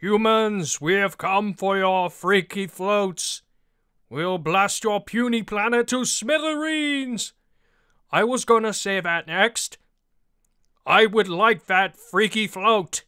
Humans, we have come for your freaky floats. We'll blast your puny planet to smithereens. I was gonna say that next. I would like that freaky float.